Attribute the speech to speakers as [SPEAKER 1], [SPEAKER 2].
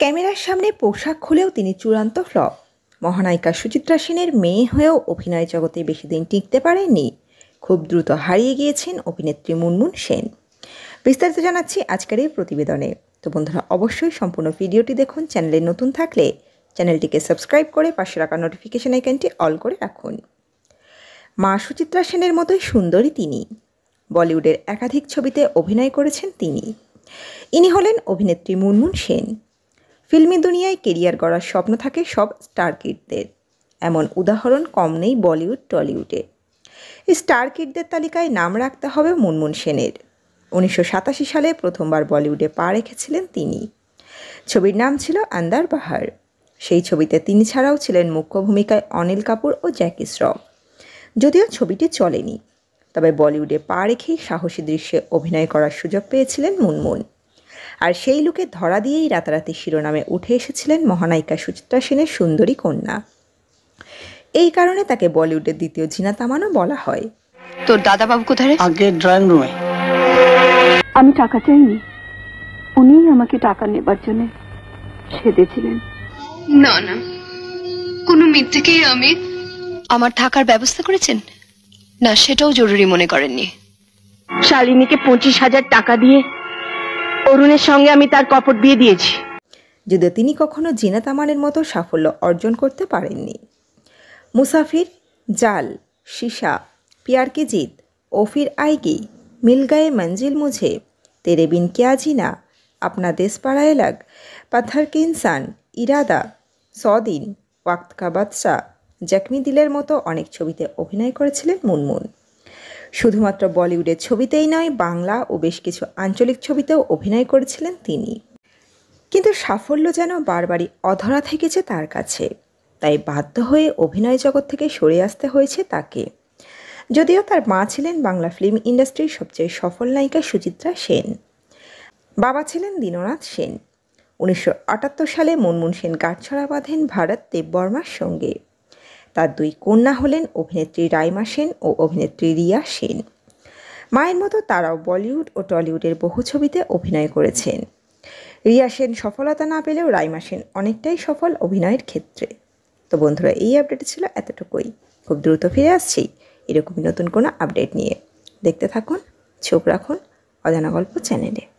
[SPEAKER 1] ক্যামেরার সামনে পোশাক খুলেও তিনি চূড়ান্ত ফ্লপ মহানায়িকা সুচিত্রা সেনের মেয়ে হয়েও অভিনয় জগতে বেশি দিন টিকতে পারেননি খুব দ্রুত হারিয়ে গিয়েছেন অভিনেত্রী মুনমুন সেন বিস্তারিত জানাচ্ছি আজকের এই প্রতিবেদনে তো বন্ধুরা অবশ্যই সম্পূর্ণ ভিডিওটি দেখুন চ্যানেলে নতুন থাকলে চ্যানেলটিকে সাবস্ক্রাইব করে পাশে রাখা নোটিফিকেশন আইকনটি অল করে রাখুন মা সুচিত্রা সেনের মতোই সুন্দরী তিনি বলিউডের একাধিক ছবিতে অভিনয় করেছেন তিনি ইনি হলেন অভিনেত্রী মুনমুন সেন ফিল্মি দুনিয়ায় কেরিয়ার গড়ার স্বপ্ন থাকে সব স্টারকিটদের এমন উদাহরণ কম নেই বলিউড টলিউডে স্টারকিটদের তালিকায় নাম রাখতে হবে মুনমুন সেনের উনিশশো সালে প্রথমবার বলিউডে পা রেখেছিলেন তিনি ছবির নাম ছিল আন্দার বাহার সেই ছবিতে তিনি ছাড়াও ছিলেন মুখ্য ভূমিকায় অনিল কাপুর ও জ্যাকি শ্রফ যদিও ছবিটি চলেনি তবে বলিউডে পা রেখেই সাহসী দৃশ্যে অভিনয় করার সুযোগ পেয়েছিলেন মুনমুন আর সেই লুকে ধরা দিয়েই রাতারাতি শিরোনামে উঠে এসেছিলেন মহানায়িকা সুচিত্রা সেনের সুন্দরী কন্যা এই কারণে তাকে বলিউডের দ্বিতীয় জিনা তামানো বলা হয় তোর দাদাবাবু কোথায় আগে ড্রয়িং রুমে আমি টাকা চাইনি উনি আমাকে টাকা নেবার জন্য সেদেছিলেন না না কোনো মিথ্যেকেই আমি আমার থাকার ব্যবস্থা করেছেন না সেটাও জরুরি মনে করেননি শালিনীকে পঁচিশ হাজার টাকা দিয়ে অরুণের সঙ্গে আমি তার কপট বিয়ে দিয়েছি যদিও তিনি কখনো জিনা তামানের মতো সাফল্য অর্জন করতে পারেননি মুসাফির জাল সিসা পিয়ার কি জিত ওফির আইগি মিল গায়ে মঞ্জিল মুঝে তেরে বিন কিয়া জিনা আপনা দেশ পাড়া এলাক পাথার কে ইনসান ইরাদা সদিন ওয়াক্ত কা বাদশা জ্যাকমি দিলের মতো অনেক ছবিতে অভিনয় করেছিলেন মুনমুন শুধুমাত্র বলিউডের ছবিতেই নয় বাংলা ও বেশ কিছু আঞ্চলিক ছবিতেও অভিনয় করেছিলেন তিনি কিন্তু সাফল্য যেন বারবারই অধরা থেকেছে তার কাছে তাই বাধ্য হয়ে অভিনয় জগৎ থেকে সরে আসতে হয়েছে তাকে যদিও তার মা ছিলেন বাংলা ফিল্ম ইন্ডাস্ট্রির সবচেয়ে সফল নায়িকা সুচিত্রা সেন বাবা ছিলেন দীননাথ সেন উনিশশো সালে মনমোহন সেন কাঠছড়া বাঁধেন ভারত দেববর্মার সঙ্গে তার দুই কন্যা হলেন অভিনেত্রী রাইমা সেন ও অভিনেত্রী রিয়া সেন মায়ের মতো তারাও বলিউড ও টলিউডের বহু ছবিতে অভিনয় করেছেন রিয়া সেন সফলতা না পেলেও রাইমা সেন অনেকটাই সফল অভিনয়ের ক্ষেত্রে তো বন্ধুরা এই আপডেট ছিল এতটুকুই খুব দ্রুত ফিরে আসছি এরকমই নতুন কোনো আপডেট নিয়ে দেখতে থাকুন চোখ রাখুন অজানা গল্প চ্যানেলে